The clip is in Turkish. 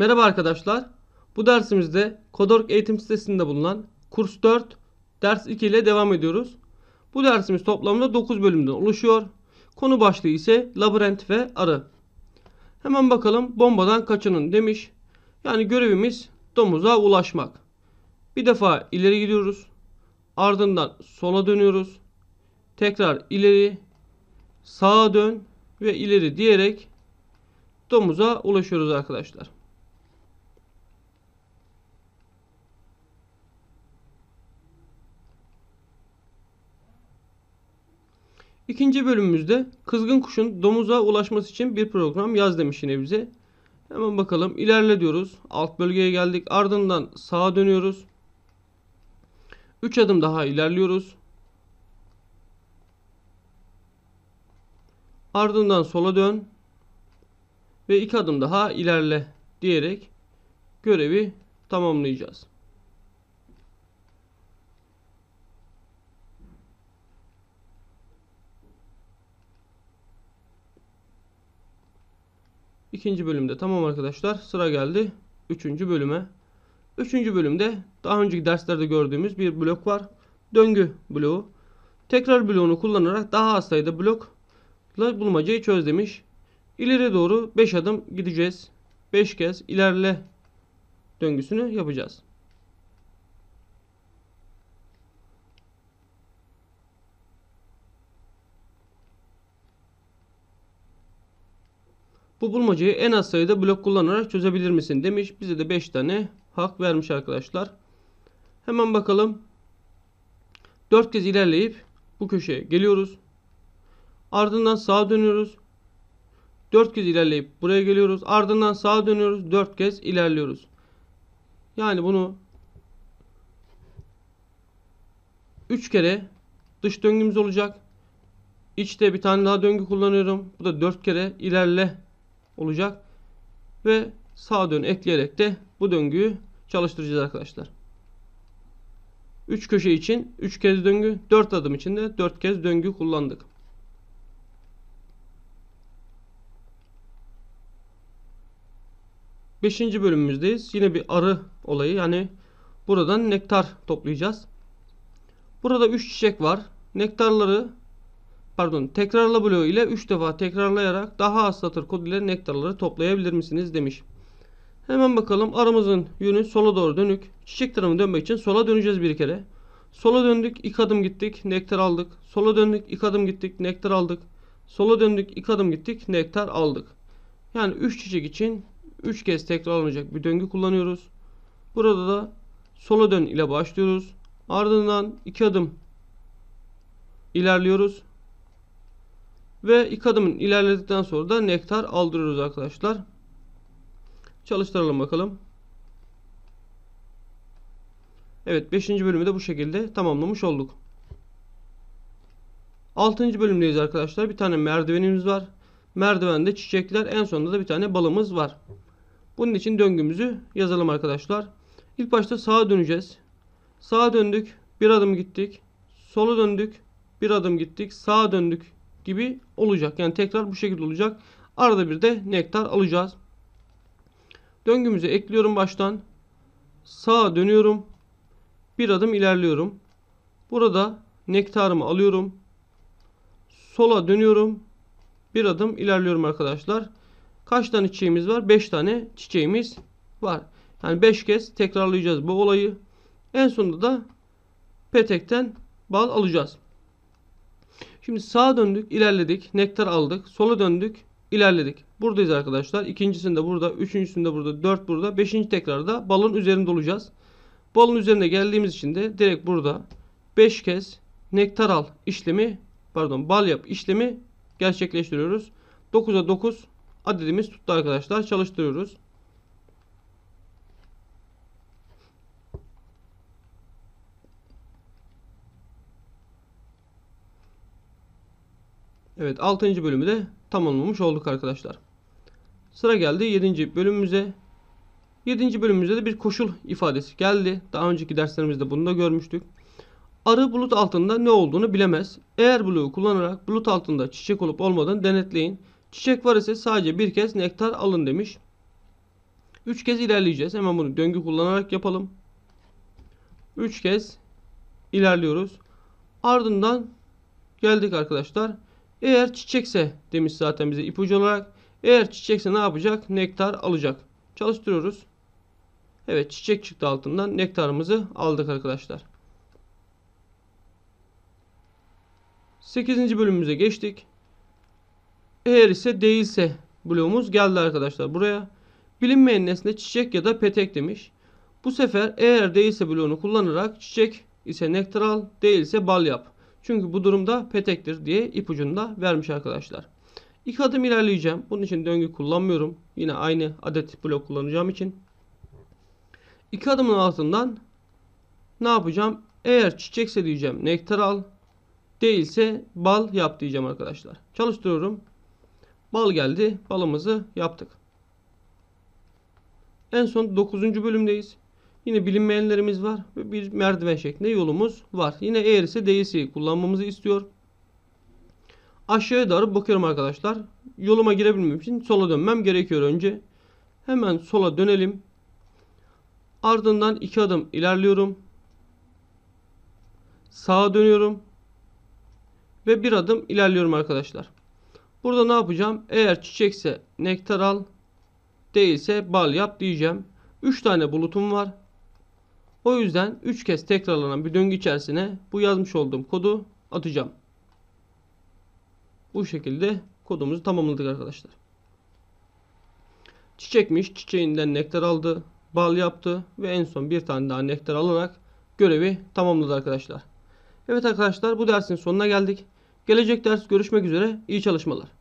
Merhaba arkadaşlar. Bu dersimizde Kodork eğitim sitesinde bulunan kurs 4 ders 2 ile devam ediyoruz. Bu dersimiz toplamda 9 bölümden oluşuyor. Konu başlığı ise labirent ve arı. Hemen bakalım bombadan kaçının demiş. Yani görevimiz domuza ulaşmak. Bir defa ileri gidiyoruz. Ardından sola dönüyoruz. Tekrar ileri, sağa dön ve ileri diyerek domuza ulaşıyoruz arkadaşlar. İkinci bölümümüzde kızgın kuşun domuza ulaşması için bir program yaz demiş yine bize. Hemen bakalım ilerle diyoruz. Alt bölgeye geldik. Ardından sağa dönüyoruz. 3 adım daha ilerliyoruz. Ardından sola dön ve 2 adım daha ilerle diyerek görevi tamamlayacağız. İkinci bölümde tamam arkadaşlar sıra geldi. Üçüncü bölüme. Üçüncü bölümde daha önceki derslerde gördüğümüz bir blok var. Döngü bloğu. Tekrar bloğunu kullanarak daha az sayıda blokla bulmacayı çöz demiş. İleri doğru 5 adım gideceğiz. 5 kez ilerle döngüsünü yapacağız. Bu bulmacayı en az sayıda blok kullanarak çözebilir misin demiş. Bize de 5 tane hak vermiş arkadaşlar. Hemen bakalım. 4 kez ilerleyip bu köşeye geliyoruz. Ardından sağa dönüyoruz. 4 kez ilerleyip buraya geliyoruz. Ardından sağa dönüyoruz. 4 kez ilerliyoruz. Yani bunu 3 kere dış döngümüz olacak. İçte bir tane daha döngü kullanıyorum. Bu da 4 kere ilerle olacak. Ve sağ dön ekleyerek de bu döngüyü çalıştıracağız arkadaşlar. 3 köşe için 3 kez döngü, 4 adım için de 4 kez döngü kullandık. Beşinci bölümümüzdeyiz. Yine bir arı olayı. Yani buradan nektar toplayacağız. Burada 3 çiçek var. Nektarları pardon tekrarla bloğu ile 3 defa tekrarlayarak daha az satır kod ile nektarları toplayabilir misiniz demiş. Hemen bakalım aramızın yönü sola doğru dönük. Çiçek tarafına dönmek için sola döneceğiz bir kere. Sola döndük iki adım gittik nektar aldık. Sola döndük iki adım gittik nektar aldık. Sola döndük iki adım gittik nektar aldık. Yani 3 çiçek için 3 kez tekrarlanacak bir döngü kullanıyoruz. Burada da sola dön ile başlıyoruz. Ardından 2 adım ilerliyoruz. Ve ilk adımın ilerledikten sonra da nektar aldırıyoruz arkadaşlar. Çalıştıralım bakalım. Evet 5. bölümü de bu şekilde tamamlamış olduk. 6. bölümdeyiz arkadaşlar. Bir tane merdivenimiz var. Merdivende çiçekler en sonunda da bir tane balımız var. Bunun için döngümüzü yazalım arkadaşlar. İlk başta sağa döneceğiz. Sağa döndük. Bir adım gittik. Sola döndük. Bir adım gittik. Sağa döndük gibi olacak. Yani tekrar bu şekilde olacak. Arada bir de nektar alacağız. Döngümüze ekliyorum baştan. Sağa dönüyorum. Bir adım ilerliyorum. Burada nektarımı alıyorum. Sola dönüyorum. Bir adım ilerliyorum arkadaşlar. Kaç tane çiçeğimiz var? 5 tane çiçeğimiz var. Yani 5 kez tekrarlayacağız bu olayı. En sonunda da petekten bal alacağız. Şimdi sağa döndük, ilerledik, nektar aldık. Sola döndük, ilerledik. Buradayız arkadaşlar. İkincisinde burada, üçüncüsünde burada, dört burada. Beşinci tekrarda balın üzerinde olacağız. Balın üzerine geldiğimiz için de direkt burada beş kez nektar al işlemi, pardon bal yap işlemi gerçekleştiriyoruz. Dokuz'a dokuz adedimiz tuttu arkadaşlar. Çalıştırıyoruz. Evet 6. bölümü de tamamlamış olduk arkadaşlar. Sıra geldi 7. bölümümüze. 7. bölümümüzde de bir koşul ifadesi geldi. Daha önceki derslerimizde bunu da görmüştük. Arı bulut altında ne olduğunu bilemez. Eğer buluğu kullanarak bulut altında çiçek olup olmadığını denetleyin. Çiçek var ise sadece bir kez nektar alın demiş. 3 kez ilerleyeceğiz. Hemen bunu döngü kullanarak yapalım. 3 kez ilerliyoruz. Ardından geldik arkadaşlar. Eğer çiçekse demiş zaten bize ipucu olarak. Eğer çiçekse ne yapacak? Nektar alacak. Çalıştırıyoruz. Evet çiçek çıktı altından. Nektarımızı aldık arkadaşlar. 8. bölümümüze geçtik. Eğer ise değilse bloğumuz geldi arkadaşlar buraya. Bilinmeyen nesne çiçek ya da petek demiş. Bu sefer eğer değilse bloğunu kullanarak çiçek ise nektar al, değilse bal yap. Çünkü bu durumda petektir diye ipucunu da vermiş arkadaşlar. İki adım ilerleyeceğim. Bunun için döngü kullanmıyorum. Yine aynı adet blok kullanacağım için. İki adımın altından ne yapacağım? Eğer çiçekse diyeceğim nektar al. Değilse bal yap diyeceğim arkadaşlar. Çalıştırıyorum. Bal geldi. Balımızı yaptık. En son 9. bölümdeyiz. Yine bilinmeyenlerimiz var ve bir merdiven şeklinde yolumuz var. Yine eğer ise değilse kullanmamızı istiyor. Aşağıya doğru bakıyorum arkadaşlar. Yoluma girebilmem için sola dönmem gerekiyor önce. Hemen sola dönelim. Ardından iki adım ilerliyorum. Sağa dönüyorum. Ve bir adım ilerliyorum arkadaşlar. Burada ne yapacağım? Eğer çiçekse nektar al, değilse bal yap diyeceğim. 3 tane bulutum var. O yüzden 3 kez tekrarlanan bir döngü içerisine bu yazmış olduğum kodu atacağım. Bu şekilde kodumuzu tamamladık arkadaşlar. Çiçekmiş çiçeğinden nektar aldı, bal yaptı ve en son bir tane daha nektar alarak görevi tamamladı arkadaşlar. Evet arkadaşlar bu dersin sonuna geldik. Gelecek ders görüşmek üzere. İyi çalışmalar.